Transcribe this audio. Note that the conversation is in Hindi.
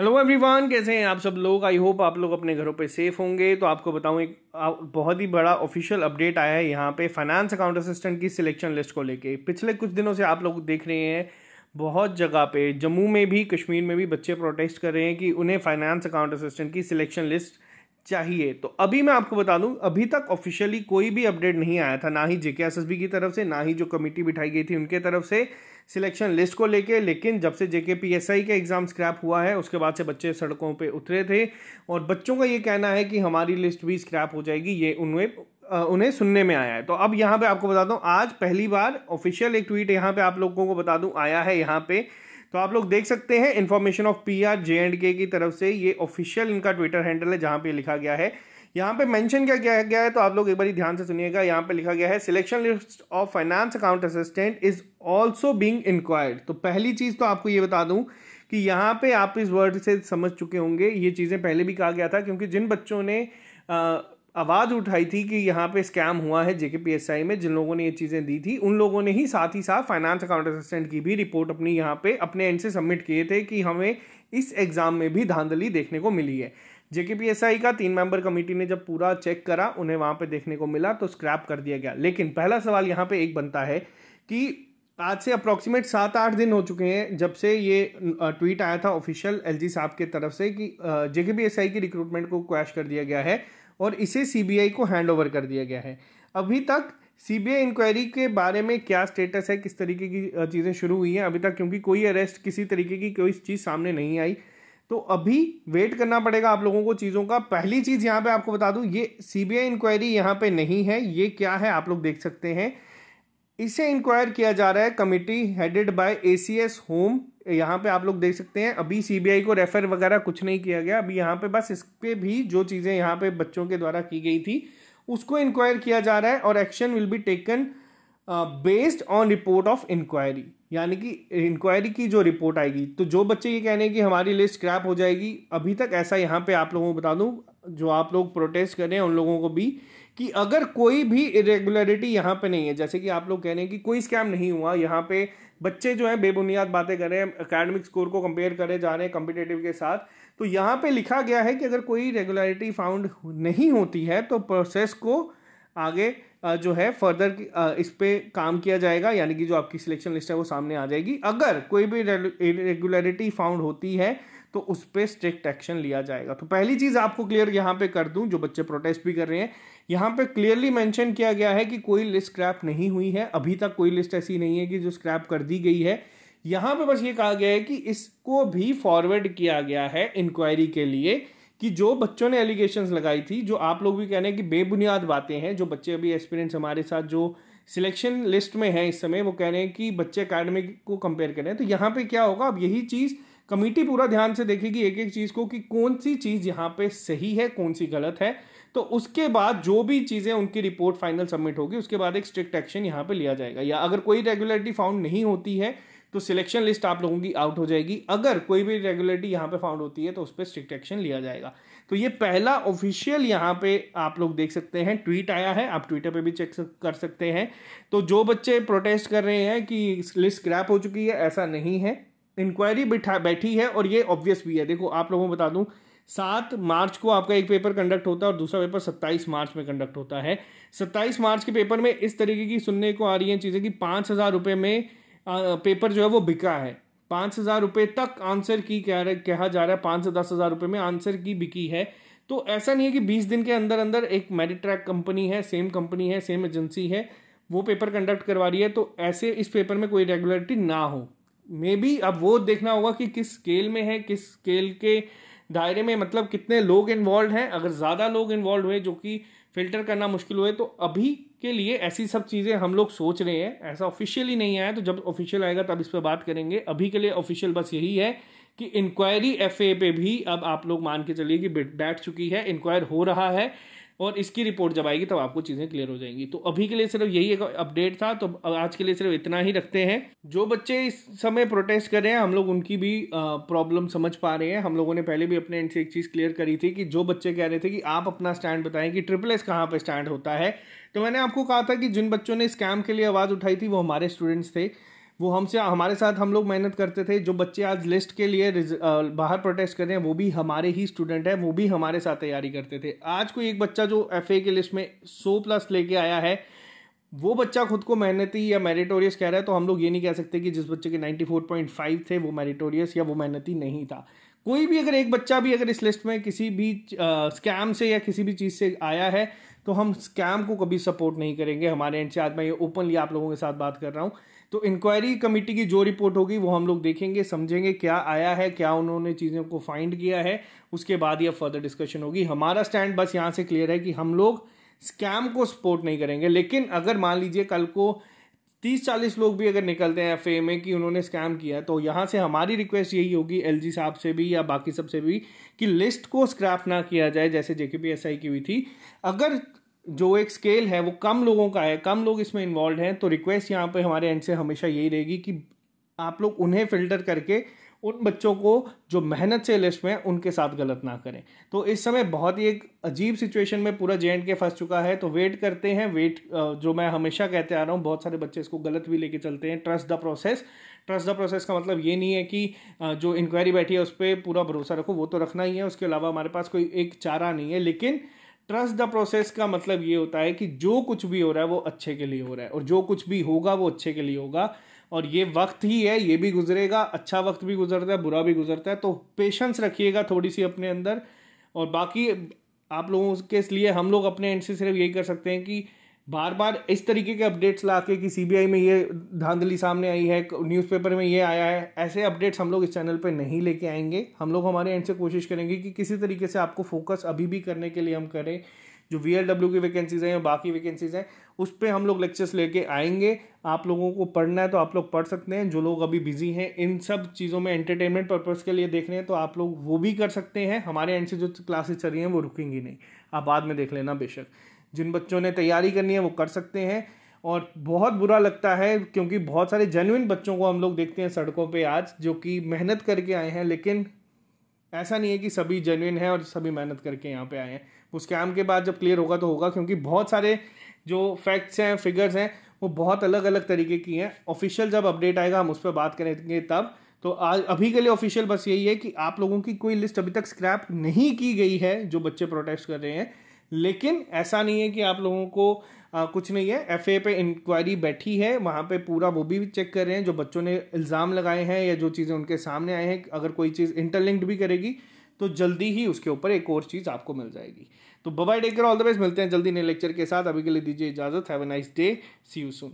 हेलो एवरीवन कैसे हैं आप सब लोग आई होप आप लोग अपने घरों पे सेफ होंगे तो आपको बताऊं एक बहुत ही बड़ा ऑफिशियल अपडेट आया है यहाँ पे फाइनेंस अकाउंट असिस्टेंट की सिलेक्शन लिस्ट को लेके पिछले कुछ दिनों से आप लोग देख रहे हैं बहुत जगह पे जम्मू में भी कश्मीर में भी बच्चे प्रोटेस्ट कर रहे हैं कि उन्हें फाइनेंस अकाउंट असिस्टेंट की सिलेक्शन लिस्ट चाहिए तो अभी मैं आपको बता दूं अभी तक ऑफिशियली कोई भी अपडेट नहीं आया था ना ही जेके की तरफ से ना ही जो कमेटी बिठाई गई थी उनके तरफ से सिलेक्शन लिस्ट को लेके लेकिन जब से जेके आई का एग्ज़ाम स्क्रैप हुआ है उसके बाद से बच्चे सड़कों पे उतरे थे और बच्चों का ये कहना है कि हमारी लिस्ट भी स्क्रैप हो जाएगी ये उन्हें उन्हें सुनने में आया है तो अब यहाँ पे आपको बता दूँ आज पहली बार ऑफिशियल एक ट्वीट यहाँ पे आप लोगों को बता दूँ आया है यहाँ पे तो आप लोग देख सकते हैं information of P R J and K की तरफ से ये ऑफिशियल इनका ट्विटर हैंडल है जहाँ पे लिखा गया है यहाँ पे मेंशन क्या किया गया है तो आप लोग एक बार ध्यान से सुनिएगा यहाँ पे लिखा गया है selection list of finance account assistant is also being inquired तो पहली चीज़ तो आपको ये बता दूँ कि यहाँ पे आप इस वर्ड से समझ चुके होंगे ये चीज़ें पहले भी कहा गया था क्योंकि जिन बच्चों ने आ, आवाज़ उठाई थी कि यहाँ पे स्कैम हुआ है जेके पी में जिन लोगों ने ये चीज़ें दी थी उन लोगों ने ही साथ ही साथ फाइनेंस अकाउंट असिस्टेंट की भी रिपोर्ट अपनी यहाँ पे अपने एंड से सबमिट किए थे कि हमें इस एग्ज़ाम में भी धांधली देखने को मिली है जेके पी का तीन मेंबर कमेटी ने जब पूरा चेक करा उन्हें वहाँ पर देखने को मिला तो स्क्रैप कर दिया गया लेकिन पहला सवाल यहाँ पर एक बनता है कि आज से अप्रॉक्सीमेट सात आठ दिन हो चुके हैं जब से ये ट्वीट आया था ऑफिशियल एलजी साहब के तरफ से कि जेके पी की रिक्रूटमेंट को क्वैश कर दिया गया है और इसे सीबीआई को हैंड ओवर कर दिया गया है अभी तक सीबीआई इंक्वायरी के बारे में क्या स्टेटस है किस तरीके की चीज़ें शुरू हुई हैं अभी तक क्योंकि कोई अरेस्ट किसी तरीके की कोई चीज़ सामने नहीं आई तो अभी वेट करना पड़ेगा आप लोगों को चीज़ों का पहली चीज़ यहाँ पे आपको बता दूँ ये सीबीआई इंक्वायरी यहाँ पे नहीं है ये क्या है आप लोग देख सकते हैं इसे इंक्वायर किया जा रहा है committee headed by A C S home यहाँ पे आप लोग देख सकते हैं अभी सीबीआई को रेफर वगैरह कुछ नहीं किया गया अभी यहाँ पे बस इस पर भी जो चीज़ें यहाँ पे बच्चों के द्वारा की गई थी उसको इंक्वायर किया जा रहा है और action will be taken based on report of inquiry यानी कि इंक्वायरी की जो रिपोर्ट आएगी तो जो बच्चे ये कहने कि हमारी लिस्ट स्क्रैप हो जाएगी अभी तक ऐसा यहाँ पे आप लोगों को बता दूँ जो आप लोग प्रोटेस्ट कर रहे हैं उन लोगों को भी कि अगर कोई भी इरेगुलरिटी यहाँ पे नहीं है जैसे कि आप लोग कह रहे हैं कि कोई स्कैम नहीं हुआ यहाँ पे बच्चे जो हैं बेबुनियाद बातें कर रहे हैं अकेडमिक स्कोर को कंपेयर करे जा रहे हैं कॉम्पिटेटिव के साथ तो यहाँ पे लिखा गया है कि अगर कोई रेगुलरिटी फाउंड नहीं होती है तो प्रोसेस को आगे जो है फर्दर इस पर काम किया जाएगा यानी कि जो आपकी सिलेक्शन लिस्ट है वो सामने आ जाएगी अगर कोई भी रेगुलरिटी फाउंड होती है तो उस पर स्ट्रिक्ट एक्शन लिया जाएगा तो पहली चीज़ आपको क्लियर यहाँ पे कर दूं जो बच्चे प्रोटेस्ट भी कर रहे हैं यहाँ पे क्लियरली मेंशन किया गया है कि कोई लिस्ट स्क्रैप नहीं हुई है अभी तक कोई लिस्ट ऐसी नहीं है कि जो स्क्रैप कर दी गई है यहाँ पे बस ये कहा गया है कि इसको भी फॉरवर्ड किया गया है इंक्वायरी के लिए कि जो बच्चों ने एलिगेशन लगाई थी जो आप लोग भी कह रहे हैं कि बेबुनियाद बातें हैं जो बच्चे अभी एक्सपीरियंस हमारे साथ जो सिलेक्शन लिस्ट में है इस समय वो कह रहे हैं कि बच्चे अकेडमी को कंपेयर करें तो यहाँ पे क्या होगा अब यही चीज़ कमेटी पूरा ध्यान से देखेगी एक एक चीज़ को कि कौन सी चीज़ यहाँ पे सही है कौन सी गलत है तो उसके बाद जो भी चीज़ें उनकी रिपोर्ट फाइनल सबमिट होगी उसके बाद एक स्ट्रिक्ट एक्शन यहाँ पे लिया जाएगा या अगर कोई रेगुलरिटी फाउंड नहीं होती है तो सिलेक्शन लिस्ट आप लोगों की आउट हो जाएगी अगर कोई भी रेगुलरिटी यहाँ पे फाउंड होती है तो उस पर स्ट्रिक्ट एक्शन लिया जाएगा तो ये पहला ऑफिशियल यहाँ पे आप लोग देख सकते हैं ट्वीट आया है आप ट्विटर पे भी चेक कर सकते हैं तो जो बच्चे प्रोटेस्ट कर रहे हैं कि लिस्ट स्क्रैप हो चुकी है ऐसा नहीं है इंक्वायरी बिठा बैठी है और ये ऑब्वियस भी है देखो आप लोगों को बता दूं सात मार्च को आपका एक पेपर कंडक्ट होता है और दूसरा पेपर सत्ताईस मार्च में कंडक्ट होता है सत्ताईस मार्च के पेपर में इस तरीके की सुनने को आ रही हैं चीज़ें कि पाँच हज़ार रुपये में पेपर जो है वो बिका है पाँच हज़ार रुपये तक आंसर की कह रहा कहा जा रहा है पाँच से दस हज़ार रुपये में आंसर की बिकी है तो ऐसा नहीं है कि बीस दिन के अंदर अंदर एक मेरिट ट्रैक कंपनी है सेम कंपनी है सेम एजेंसी है वो पेपर कंडक्ट करवा रही है तो ऐसे इस पेपर में कोई रेगुलरिटी ना हो मे बी अब वो देखना होगा कि किस स्केल में है किस स्केल के दायरे में मतलब कितने लोग इन्वॉल्व हैं अगर ज़्यादा लोग इन्वॉल्व हुए जो कि फिल्टर करना मुश्किल हुए तो अभी के लिए ऐसी सब चीज़ें हम लोग सोच रहे हैं ऐसा ऑफिशियली नहीं आया तो जब ऑफिशियल आएगा तब इस पर बात करेंगे अभी के लिए ऑफिशियल बस यही है कि इंक्वायरी एफ पे भी अब आप लोग मान के चलिए कि बैठ चुकी है इंक्वायर हो रहा है और इसकी रिपोर्ट जब आएगी तब आपको चीज़ें क्लियर हो जाएंगी तो अभी के लिए सिर्फ यही एक अपडेट था तो आज के लिए सिर्फ इतना ही रखते हैं जो बच्चे इस समय प्रोटेस्ट कर रहे हैं हम लोग उनकी भी प्रॉब्लम समझ पा रहे हैं हम लोगों ने पहले भी अपने एंड से एक चीज़ क्लियर करी थी कि जो बच्चे कह रहे थे कि आप अपना स्टैंड बताएं कि ट्रिपल एस कहाँ पर स्टैंड होता है तो मैंने आपको कहा था कि जिन बच्चों ने इस स्कैम के लिए आवाज़ उठाई थी वो हमारे स्टूडेंट्स थे वो हमसे हमारे साथ हम लोग मेहनत करते थे जो बच्चे आज लिस्ट के लिए बाहर प्रोटेस्ट कर रहे हैं वो भी हमारे ही स्टूडेंट हैं वो भी हमारे साथ तैयारी करते थे आज कोई एक बच्चा जो एफ के लिस्ट में सो प्लस लेके आया है वो बच्चा खुद को मेहनती या मेरिटोरियस कह रहा है तो हम लोग ये नहीं कह सकते कि जिस बच्चे के 94.5 थे वो मेरिटोरियस या वो मेहनती नहीं था कोई भी अगर एक बच्चा भी अगर इस लिस्ट में किसी भी स्कैम से या किसी भी चीज़ से आया है तो हम स्कैम को कभी सपोर्ट नहीं करेंगे हमारे एंड से आज मैं ये ओपनली आप लोगों के साथ बात कर रहा हूँ तो इंक्वायरी कमेटी की जो रिपोर्ट होगी वो हम लोग देखेंगे समझेंगे क्या आया है क्या उन्होंने चीज़ों को फाइंड किया है उसके बाद यह फर्दर डिस्कशन होगी हमारा स्टैंड बस यहाँ से क्लियर है कि हम लोग स्कैम को सपोर्ट नहीं करेंगे लेकिन अगर मान लीजिए कल को तीस चालीस लोग भी अगर निकलते हैं एफ में कि उन्होंने स्कैम किया तो यहाँ से हमारी रिक्वेस्ट यही होगी एल साहब से भी या बाकी सब से भी कि लिस्ट को स्क्रैप ना किया जाए जैसे जेके की हुई थी अगर जो एक स्केल है वो कम लोगों का है कम लोग इसमें इन्वॉल्व हैं तो रिक्वेस्ट यहाँ पे हमारे एंड से हमेशा यही रहेगी कि आप लोग उन्हें फिल्टर करके उन बच्चों को जो मेहनत से लिस्ट में उनके साथ गलत ना करें तो इस समय बहुत ही एक अजीब सिचुएशन में पूरा जे के फंस चुका है तो वेट करते हैं वेट जो मैं हमेशा कहते आ रहा हूँ बहुत सारे बच्चे इसको गलत भी लेके चलते हैं trust the process trust the process का मतलब ये नहीं है कि जो इंक्वायरी बैठी है उस पर पूरा भरोसा रखो वो तो रखना ही है उसके अलावा हमारे पास कोई एक चारा नहीं है लेकिन ट्रस्ट द प्रोसेस का मतलब ये होता है कि जो कुछ भी हो रहा है वो अच्छे के लिए हो रहा है और जो कुछ भी होगा वो अच्छे के लिए होगा और ये वक्त ही है ये भी गुजरेगा अच्छा वक्त भी गुजरता है बुरा भी गुजरता है तो पेशेंस रखिएगा थोड़ी सी अपने अंदर और बाकी आप लोगों के लिए हम लोग अपने एंड से सिर्फ यही कर सकते हैं कि बार बार इस तरीके के अपडेट्स ला के कि सीबीआई में ये धांधली सामने आई है न्यूज़पेपर में ये आया है ऐसे अपडेट्स हम लोग इस चैनल पे नहीं लेके आएंगे हम लोग हमारे एंड से कोशिश करेंगे कि किसी तरीके से आपको फोकस अभी भी करने के लिए हम करें जो वी की वैकेंसीज़ हैं या बाकी वैकेंसीज़ हैं उस पर हम लोग लेक्चर्स लेके आएंगे आप लोगों को पढ़ना है तो आप लोग पढ़ सकते हैं जो लोग अभी बिजी हैं इन सब चीज़ों में एंटरटेनमेंट पर्पज़ के लिए देख रहे हैं तो आप लोग वो भी कर सकते हैं हमारे एंड से जो क्लासेस चल रही हैं वो रुकेंगी नहीं आप बाद में देख लेना बेशक जिन बच्चों ने तैयारी करनी है वो कर सकते हैं और बहुत बुरा लगता है क्योंकि बहुत सारे जेनुइन बच्चों को हम लोग देखते हैं सड़कों पे आज जो कि मेहनत करके आए हैं लेकिन ऐसा नहीं है कि सभी जेनुइन हैं और सभी मेहनत करके यहाँ पे आए हैं उस कैम के बाद जब क्लियर होगा तो होगा क्योंकि बहुत सारे जो फैक्ट्स हैं फिगर्स हैं वो बहुत अलग अलग तरीके की हैं ऑफिशियल जब अपडेट आएगा हम उस पर बात करेंगे तब तो आज अभी के लिए ऑफिशियल बस यही है कि आप लोगों की कोई लिस्ट अभी तक स्क्रैप नहीं की गई है जो बच्चे प्रोटेस्ट कर रहे हैं लेकिन ऐसा नहीं है कि आप लोगों को आ, कुछ नहीं है एफ पे इंक्वायरी बैठी है वहाँ पे पूरा वो भी चेक कर रहे हैं जो बच्चों ने इल्ज़ाम लगाए हैं या जो चीज़ें उनके सामने आए हैं अगर कोई चीज़ इंटरलिंक्ड भी करेगी तो जल्दी ही उसके ऊपर एक और चीज़ आपको मिल जाएगी तो बबाई टेकर ऑल द बेस्ट मिलते हैं जल्दी नए लेक्चर के साथ अभी के लिए दीजिए इजाज़त have a nice day see you soon